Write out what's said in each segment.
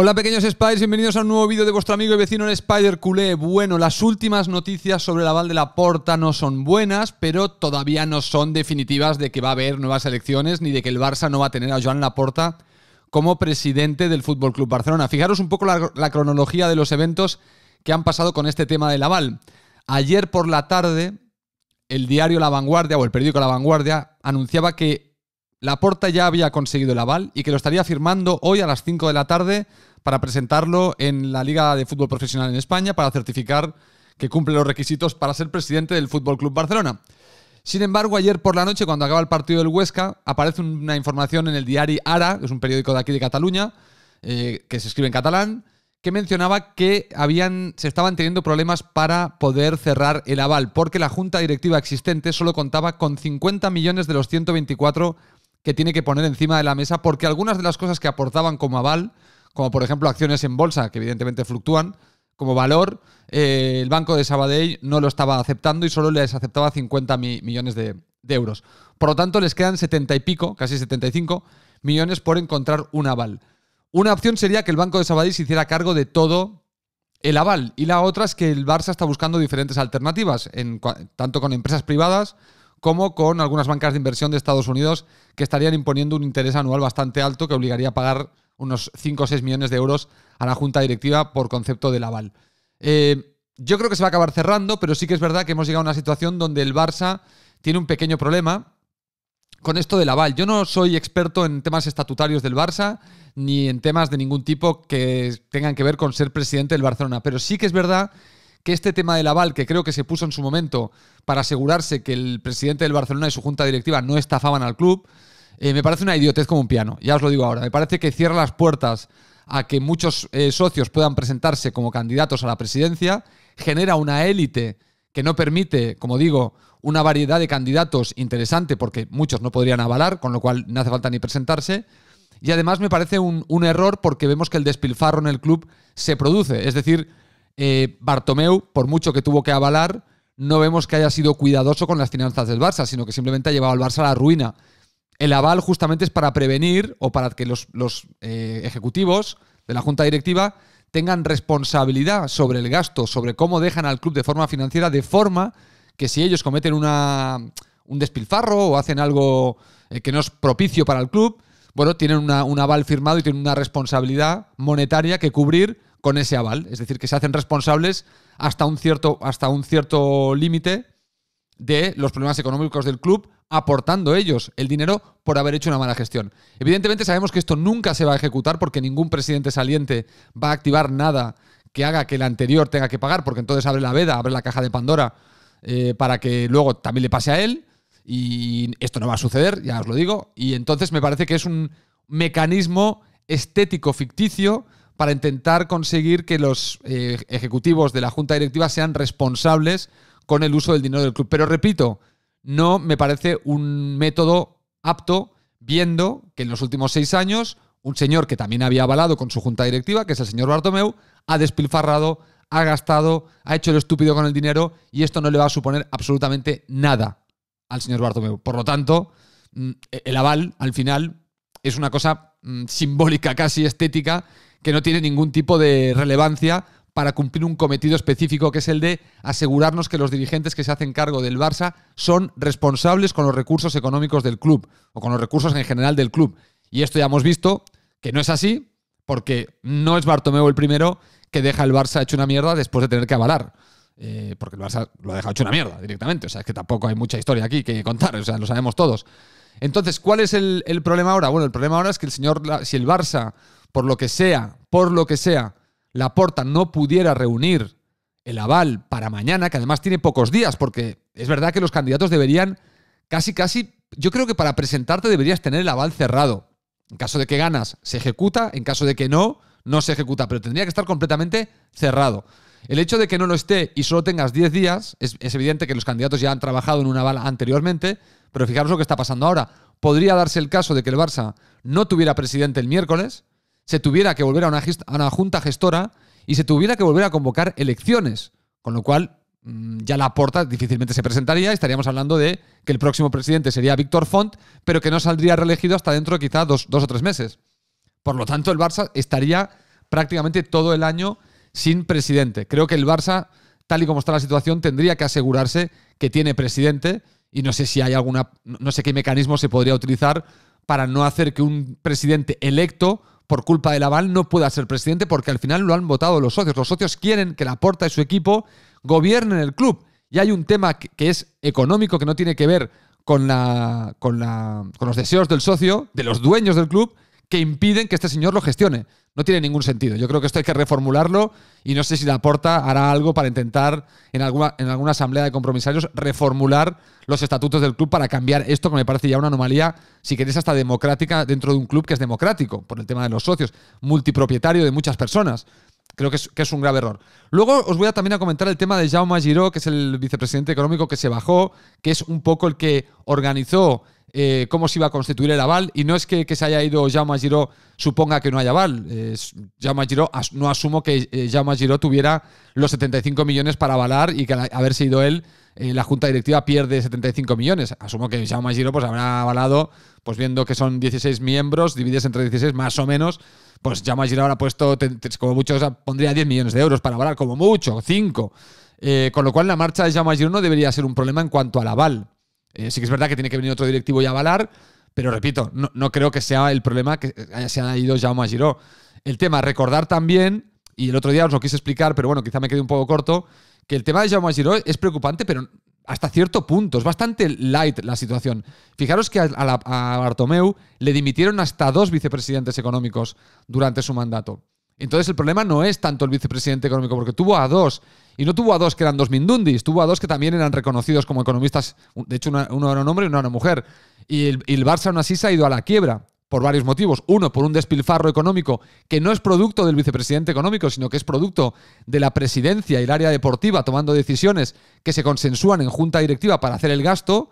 Hola pequeños Spiders, bienvenidos a un nuevo vídeo de vuestro amigo y vecino el Spider Culé. Bueno, las últimas noticias sobre el aval de la Porta no son buenas, pero todavía no son definitivas de que va a haber nuevas elecciones ni de que el Barça no va a tener a Joan Laporta como presidente del Fútbol Club Barcelona. Fijaros un poco la, la cronología de los eventos que han pasado con este tema del aval. Ayer por la tarde, el diario La Vanguardia o el periódico La Vanguardia anunciaba que Laporta ya había conseguido el aval y que lo estaría firmando hoy a las 5 de la tarde para presentarlo en la Liga de Fútbol Profesional en España para certificar que cumple los requisitos para ser presidente del Fútbol Club Barcelona. Sin embargo, ayer por la noche, cuando acaba el partido del Huesca, aparece una información en el diario Ara, que es un periódico de aquí de Cataluña, eh, que se escribe en catalán, que mencionaba que habían, se estaban teniendo problemas para poder cerrar el aval, porque la junta directiva existente solo contaba con 50 millones de los 124 que tiene que poner encima de la mesa, porque algunas de las cosas que aportaban como aval, como por ejemplo acciones en bolsa, que evidentemente fluctúan, como valor, eh, el banco de Sabadell no lo estaba aceptando y solo les aceptaba 50 millones de, euros. Por lo tanto, les quedan 70 y pico, casi 75 millones por encontrar un aval. Una opción sería que el banco de Sabadell se hiciera cargo de todo el aval y la otra es que el Barça está buscando diferentes alternativas, tanto con empresas privadas como con algunas bancas de inversión de Estados Unidos que estarían imponiendo un interés anual bastante alto que obligaría a pagar unos 5 o 6 millones de euros a la junta directiva por concepto del aval. Eh, yo creo que se va a acabar cerrando, pero sí que es verdad que hemos llegado a una situación donde el Barça tiene un pequeño problema con esto del aval. Yo no soy experto en temas estatutarios del Barça ni en temas de ningún tipo que tengan que ver con ser presidente del Barcelona, pero sí que es verdad que este tema del aval, que creo que se puso en su momento para asegurarse que el presidente del Barcelona y su junta directiva no estafaban al club, eh, me parece una idiotez como un piano, ya os lo digo ahora. Me parece que cierra las puertas a que muchos eh, socios puedan presentarse como candidatos a la presidencia, genera una élite que no permite, como digo, una variedad de candidatos interesante porque muchos no podrían avalar, con lo cual no hace falta ni presentarse. Y además me parece un, un error porque vemos que el despilfarro en el club se produce. Es decir, eh, Bartomeu, por mucho que tuvo que avalar, no vemos que haya sido cuidadoso con las finanzas del Barça, sino que simplemente ha llevado al Barça a la ruina. El aval justamente es para prevenir o para que los, eh, ejecutivos de la junta directiva tengan responsabilidad sobre el gasto, sobre cómo dejan al club de forma financiera, de forma que si ellos cometen una, un despilfarro o hacen algo eh, que no es propicio para el club, bueno, tienen un aval firmado y tienen una responsabilidad monetaria que cubrir con ese aval. Es decir, que se hacen responsables hasta un cierto, hasta un cierto límite de los problemas económicos del club, aportando ellos el dinero por haber hecho una mala gestión. Evidentemente sabemos que esto nunca se va a ejecutar porque ningún presidente saliente va a activar nada que haga que el anterior tenga que pagar, porque entonces abre la veda, abre la caja de Pandora eh, para que luego también le pase a él. Y esto no va a suceder, ya os lo digo. Y entonces me parece que es un mecanismo estético ficticio para intentar conseguir que los eh, ejecutivos de la junta directiva sean responsables con el uso del dinero del club. Pero repito, no me parece un método apto viendo que en los últimos seis años un señor que también había avalado con su junta directiva, que es el señor Bartomeu, ha despilfarrado, ha gastado, ha hecho lo estúpido con el dinero y esto no le va a suponer absolutamente nada al señor Bartomeu. Por lo tanto, mm, e-, el aval al final es una cosa mm, simbólica, casi estética, que no tiene ningún tipo de relevancia para cumplir un cometido específico, que es el de asegurarnos que los dirigentes que se hacen cargo del Barça son responsables con los recursos económicos del club, o con los recursos en general del club. Y esto ya hemos visto que no es así, porque no es Bartomeu el primero que deja el Barça hecho una mierda después de tener que avalar. Eh, porque el Barça lo ha dejado hecho una mierda directamente. O sea, es que tampoco hay mucha historia aquí que contar, o sea, lo sabemos todos. Entonces, ¿cuál es el, el problema ahora? Bueno, el problema ahora es que el señor, si el Barça por lo que sea, por lo que sea, la porta no pudiera reunir el aval para mañana, que además tiene pocos días, porque es verdad que los candidatos deberían casi, casi, yo creo que para presentarte deberías tener el aval cerrado. En caso de que ganas, se ejecuta, en caso de que no, no se ejecuta, pero tendría que estar completamente cerrado. El hecho de que no lo esté y solo tengas 10 días, es, evidente que los candidatos ya han trabajado en un aval anteriormente, pero fijaros lo que está pasando ahora. Podría darse el caso de que el Barça no tuviera presidente el miércoles, se tuviera que volver a una, junta gestora y se tuviera que volver a convocar elecciones. Con lo cual, mm, ya la porta difícilmente se presentaría. Estaríamos hablando de que el próximo presidente sería Víctor Font, pero que no saldría reelegido hasta dentro de quizá dos, o tres meses. Por lo tanto, el Barça estaría prácticamente todo el año sin presidente. Creo que el Barça, tal y como está la situación, tendría que asegurarse que tiene presidente y no sé si hay alguna, no sé qué mecanismo se podría utilizar para no hacer que un presidente electo por culpa de Laval, no pueda ser presidente porque al final lo han votado los socios. Los socios quieren que porta y su equipo gobiernen el club. Y hay un tema que, es económico, que no tiene que ver con, la, con, la, con los deseos del socio, de los dueños del club, que impiden que este señor lo gestione. No tiene ningún sentido. Yo creo que esto hay que reformularlo y no sé si la porta hará algo para intentar en alguna, en alguna asamblea de compromisarios reformular los estatutos del club para cambiar esto, que me parece ya una anomalía, si queréis, hasta democrática dentro de un club que es democrático, por el tema de los socios, multipropietario de muchas personas creo que es, un grave error. Luego os voy a también a comentar el tema de Jaume Giró, que es el vicepresidente económico que se bajó, que es un poco el que organizó eh, cómo se iba a constituir el aval. Y no es que, se haya ido Jaume Giró suponga que no haya aval. no asumo que eh, Jaume Giró tuviera los 75 millones para avalar y que al haberse ido él, eh, la junta directiva pierde 75 millones. Asumo que Jaume Giró pues, habrá avalado, pues viendo que son 16 miembros, divides entre 16 más o menos, pues Jaume habrá ha puesto, como muchos, pondría 10 millones de euros para avalar, como mucho, 5. Eh, con lo cual, la marcha de Jaume no debería ser un problema en cuanto al aval. Eh, sí que es verdad que tiene que venir otro directivo y avalar, pero repito, no, creo que sea el problema que haya, se ha ido Jaume Giro. El tema, recordar también, y el otro día os lo quise explicar, pero bueno, quizá me quedé un poco corto, que el tema de Jaume Giró es preocupante, pero hasta cierto punto. Es bastante light la situación. Fijaros que a, Bartomeu le dimitieron hasta dos vicepresidentes económicos durante su mandato. Entonces el problema no es tanto el vicepresidente económico, porque tuvo a dos. Y no tuvo a dos que eran dos mindundis, tuvo a dos que también eran reconocidos como economistas. De hecho, uno era un hombre y uno era una mujer. Y el, y el Barça aún así se ha ido a la quiebra por varios motivos. Uno, por un despilfarro económico que no es producto del vicepresidente económico, sino que es producto de la presidencia y el área deportiva tomando decisiones que se consensúan en junta directiva para hacer el gasto.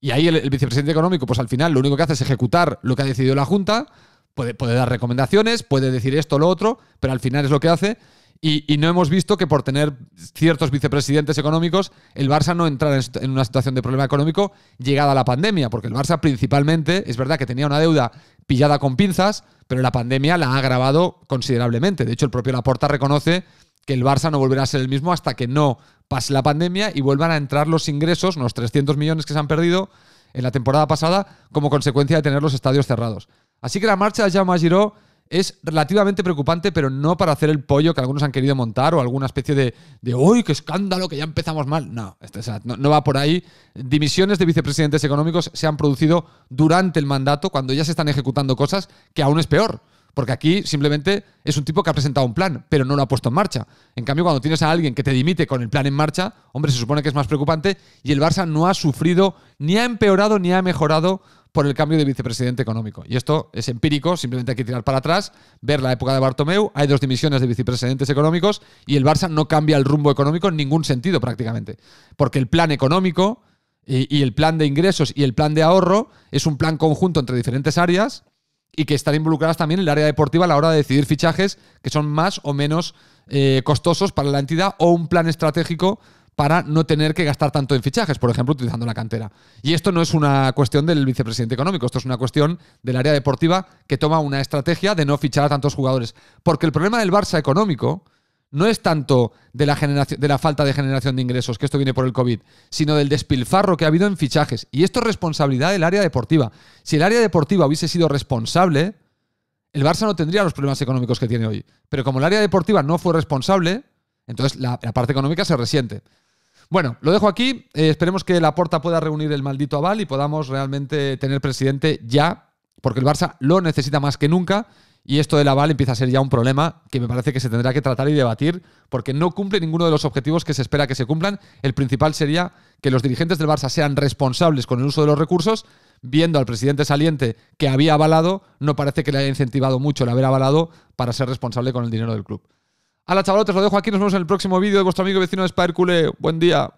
Y ahí el, vicepresidente económico, pues al final lo único que hace es ejecutar lo que ha decidido la junta. Puede, puede dar recomendaciones, puede decir esto o lo otro, pero al final es lo que hace. Y, no hemos visto que por tener ciertos vicepresidentes económicos, el Barça no entrara en una situación de problema económico llegada la pandemia, porque el Barça principalmente, es verdad que tenía una deuda pillada con pinzas, pero la pandemia la ha agravado considerablemente. De hecho, el propio Laporta reconoce que el Barça no volverá a ser el mismo hasta que no pase la pandemia y vuelvan a entrar los ingresos, unos 300 millones que se han perdido en la temporada pasada, como consecuencia de tener los estadios cerrados. Así que la marcha de Jaume Giró es relativamente preocupante, pero no para hacer el pollo que algunos han querido montar o alguna especie de, de ¡Uy, qué escándalo, que ya empezamos mal! No, este, no, no, va por ahí. Dimisiones de vicepresidentes económicos se han producido durante el mandato, cuando ya se están ejecutando cosas, que aún es peor. Porque aquí simplemente es un tipo que ha presentado un plan, pero no lo ha puesto en marcha. En cambio, cuando tienes a alguien que te dimite con el plan en marcha, hombre, se supone que es más preocupante y el Barça no ha sufrido, ni ha empeorado, ni ha mejorado por el cambio de vicepresidente económico. Y esto es empírico, simplemente hay que tirar para atrás, ver la época de Bartomeu, hay dos dimisiones de vicepresidentes económicos y el Barça no cambia el rumbo económico en ningún sentido prácticamente. Porque el plan económico y, el plan de ingresos y el plan de ahorro es un plan conjunto entre diferentes áreas y que están involucradas también en el área deportiva a la hora de decidir fichajes que son más o menos eh, costosos para la entidad o un plan estratégico para no tener que gastar tanto en fichajes, por ejemplo, utilizando la cantera. Y esto no es una cuestión del vicepresidente económico, esto es una cuestión del área deportiva que toma una estrategia de no fichar a tantos jugadores. Porque el problema del Barça económico no es tanto de la, generación, de la falta de generación de ingresos, que esto viene por el COVID, sino del despilfarro que ha habido en fichajes. Y esto es responsabilidad del área deportiva. Si el área deportiva hubiese sido responsable, el Barça no tendría los problemas económicos que tiene hoy. Pero como el área deportiva no fue responsable, entonces la, la parte económica se resiente. Bueno, lo dejo aquí. Eh, esperemos que la Porta pueda reunir el maldito aval y podamos realmente tener presidente ya, porque el Barça lo necesita más que nunca. Y esto del aval empieza a ser ya un problema que me parece que se tendrá que tratar y debatir, porque no cumple ninguno de los objetivos que se espera que se cumplan. El principal sería que los dirigentes del Barça sean responsables con el uso de los recursos, viendo al presidente saliente que había avalado, no parece que le haya incentivado mucho el haber avalado para ser responsable con el dinero del club. Hala, chavalotes, lo dejo aquí. Nos vemos en el próximo vídeo de vuestro amigo vecino de Spider Buen día.